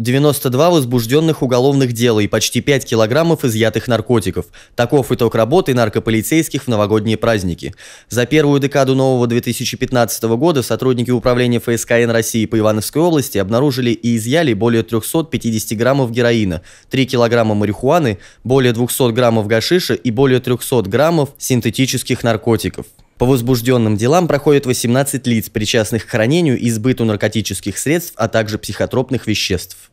92 возбужденных уголовных дела и почти 5 килограммов изъятых наркотиков. Таков итог работы наркополицейских в новогодние праздники. За первую декаду нового 2015 года сотрудники управления ФСКН России по Ивановской области обнаружили и изъяли более 350 граммов героина, 3 килограмма марихуаны, более 200 граммов гашиша и более 300 граммов синтетических наркотиков. По возбужденным делам проходит 18 лиц, причастных к хранению и избыту наркотических средств, а также психотропных веществ.